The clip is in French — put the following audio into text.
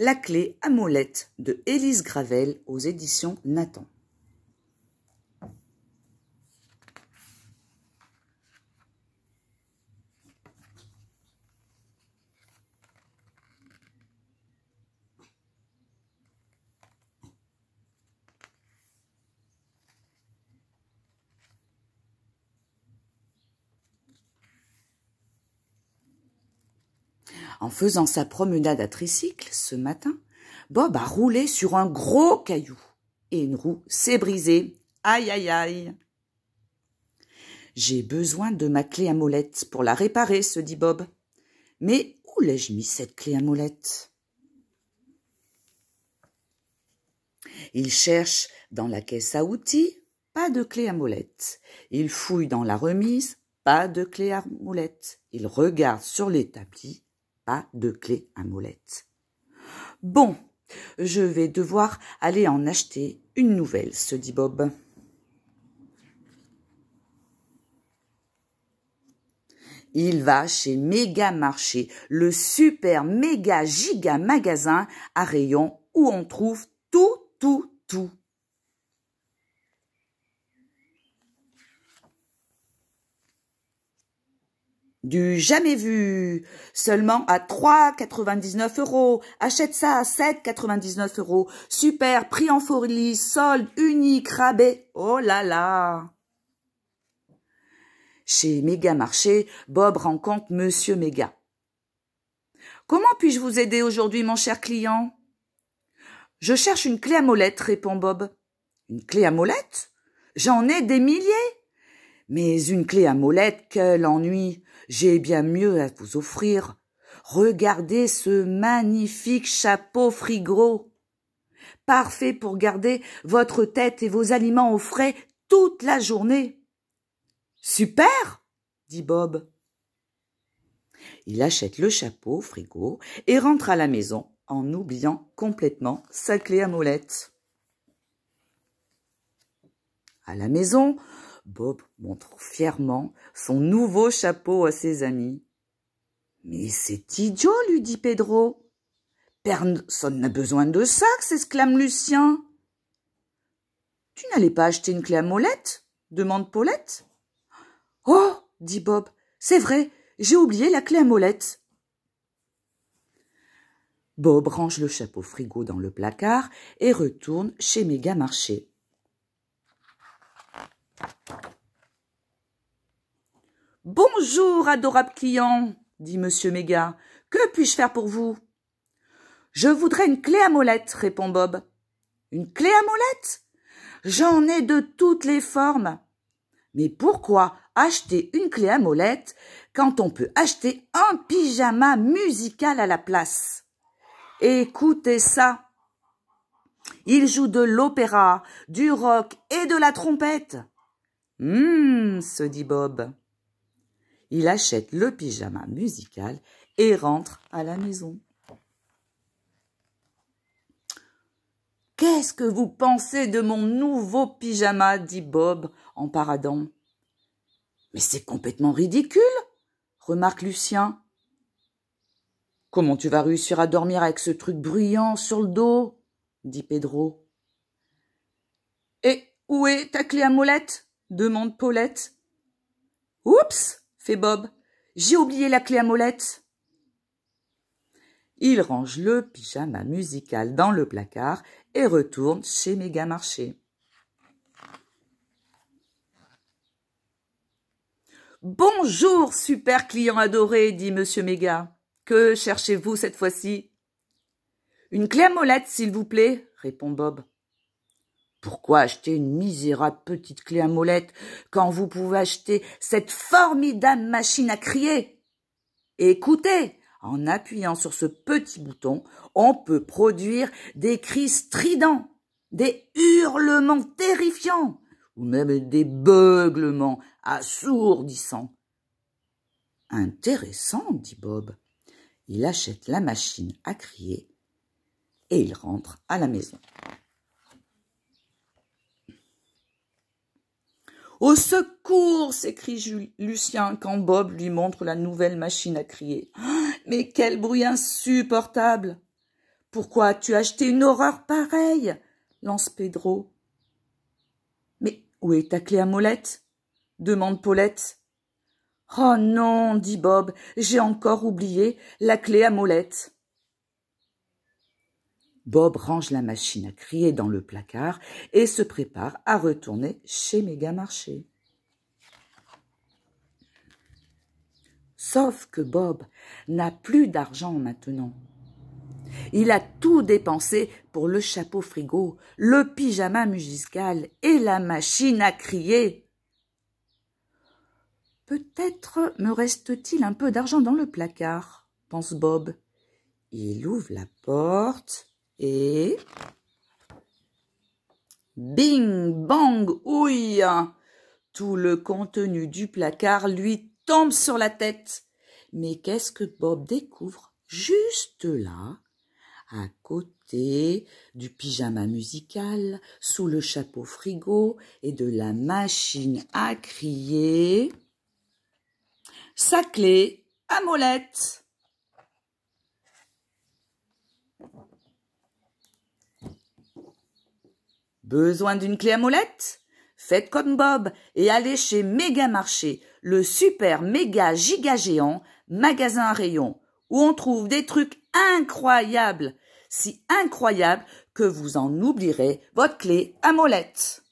La clé à molette de Élise Gravel aux éditions Nathan. En faisant sa promenade à tricycle ce matin, Bob a roulé sur un gros caillou et une roue s'est brisée. Aïe aïe aïe. J'ai besoin de ma clé à molette pour la réparer, se dit Bob. Mais où l'ai-je mis cette clé à molette Il cherche dans la caisse à outils, pas de clé à molette. Il fouille dans la remise, pas de clé à molette. Il regarde sur l'établi, pas de clé à molette. Bon, je vais devoir aller en acheter une nouvelle, se dit Bob. Il va chez Méga Marché, le super méga giga magasin à rayon où on trouve tout, tout, tout. du jamais vu, seulement à 3,99 euros. Achète ça à 7,99 euros. Super, prix en folie, solde, unique, rabais. Oh là là Chez Méga-Marché, Bob rencontre Monsieur Méga. Comment puis-je vous aider aujourd'hui, mon cher client Je cherche une clé à molette, répond Bob. Une clé à molette J'en ai des milliers mais une clé à molette, quel ennui. J'ai bien mieux à vous offrir. Regardez ce magnifique chapeau frigo. Parfait pour garder votre tête et vos aliments au frais toute la journée. Super, dit Bob. Il achète le chapeau frigo et rentre à la maison en oubliant complètement sa clé à molette. À la maison, Bob montre fièrement son nouveau chapeau à ses amis. Mais c'est idiot, lui dit Pedro. Personne n'a besoin de ça, s'exclame Lucien. Tu n'allais pas acheter une clé à molette demande Paulette. Oh dit Bob, c'est vrai, j'ai oublié la clé à molette. Bob range le chapeau frigo dans le placard et retourne chez Marché. Bonjour, adorable client, dit Monsieur Méga. Que puis-je faire pour vous Je voudrais une clé à molette, répond Bob. Une clé à molette J'en ai de toutes les formes. Mais pourquoi acheter une clé à molette quand on peut acheter un pyjama musical à la place Écoutez ça. Il joue de l'opéra, du rock et de la trompette. Hum, se dit Bob. Il achète le pyjama musical et rentre à la maison. Qu'est-ce que vous pensez de mon nouveau pyjama dit Bob en paradant. Mais c'est complètement ridicule, remarque Lucien. Comment tu vas réussir à dormir avec ce truc bruyant sur le dos dit Pedro. Et où est ta clé à molette demande Paulette. Oups fait Bob. J'ai oublié la clé à molette. Il range le pyjama musical dans le placard et retourne chez Méga-Marché. Bonjour, super client adoré, dit Monsieur Méga. Que cherchez-vous cette fois-ci Une clé à molette, s'il vous plaît, répond Bob. Pourquoi acheter une misérable petite clé à molette quand vous pouvez acheter cette formidable machine à crier Écoutez, en appuyant sur ce petit bouton, on peut produire des cris stridents, des hurlements terrifiants ou même des beuglements assourdissants. Intéressant, dit Bob. Il achète la machine à crier et il rentre à la maison. Au secours s'écrie Lucien quand Bob lui montre la nouvelle machine à crier. Mais quel bruit insupportable Pourquoi as-tu acheté une horreur pareille lance Pedro. Mais où est ta clé à molette demande Paulette. Oh non, dit Bob, j'ai encore oublié la clé à molette. Bob range la machine à crier dans le placard et se prépare à retourner chez Méga-Marché. Sauf que Bob n'a plus d'argent maintenant. Il a tout dépensé pour le chapeau frigo, le pyjama musical et la machine à crier. Peut-être me reste-t-il un peu d'argent dans le placard, pense Bob. Il ouvre la porte. Et... Bing, bang, ouille Tout le contenu du placard lui tombe sur la tête. Mais qu'est-ce que Bob découvre juste là, à côté du pyjama musical, sous le chapeau frigo et de la machine à crier Sa clé à molette Besoin d'une clé à molette Faites comme Bob et allez chez Méga Marché, le super méga giga géant magasin à rayons, où on trouve des trucs incroyables, si incroyables que vous en oublierez votre clé à molette.